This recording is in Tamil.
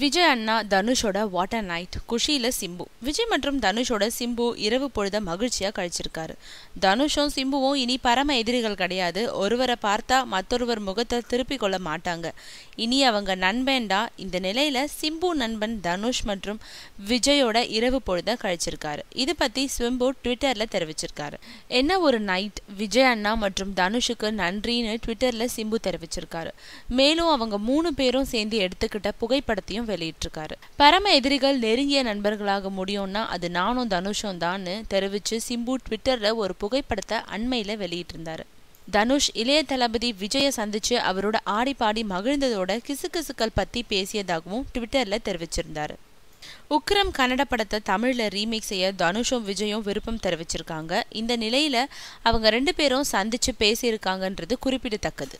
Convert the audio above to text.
விஜய் அண்ணா தனுஷோட வாட்டர் நைட் குஷியில் சிம்பு விஜய் மற்றும் தனுஷோட சிம்பு இரவு பொழுத மகிழ்ச்சியாக கழிச்சிருக்காரு தனுஷும் சிம்புவும் இனி பரம எதிரிகள் கிடையாது ஒருவரை பார்த்தா மற்றொருவர் முகத்தை திருப்பிக் கொள்ள மாட்டாங்க இனி அவங்க நண்பன்டா இந்த நிலையில் சிம்பு நண்பன் தனுஷ் மற்றும் விஜயோட இரவு பொழுத கழிச்சிருக்காரு இது பற்றி சிம்பு ட்விட்டரில் தெரிவிச்சிருக்காரு என்ன ஒரு நைட் விஜய் அண்ணா மற்றும் தனுஷுக்கு நன்றின்னு ட்விட்டரில் சிம்பு தெரிவிச்சிருக்காரு மேலும் அவங்க மூணு பேரும் சேர்ந்து எடுத்துக்கிட்ட புகைப்படத்தையும் படத்தையும் வெளியிட்டிருக்காரு பரம எதிரிகள் நெருங்கிய நண்பர்களாக முடியும்னா அது நானும் தனுஷும் தான் தெரிவிச்சு சிம்பு ட்விட்டர்ல ஒரு புகைப்படத்தை அண்மையில வெளியிட்டிருந்தாரு தனுஷ் இளைய தளபதி விஜயை சந்திச்சு அவரோட ஆடி பாடி மகிழ்ந்ததோட கிசு கிசுக்கள் பத்தி பேசியதாகவும் ட்விட்டர்ல தெரிவிச்சிருந்தாரு உக்ரம் கன்னட படத்தை தமிழ்ல ரீமேக் செய்ய தனுஷும் விஜயும் விருப்பம் தெரிவிச்சிருக்காங்க இந்த நிலையில அவங்க ரெண்டு பேரும் சந்திச்சு பேசியிருக்காங்கன்றது குறிப்பிடத்தக்கது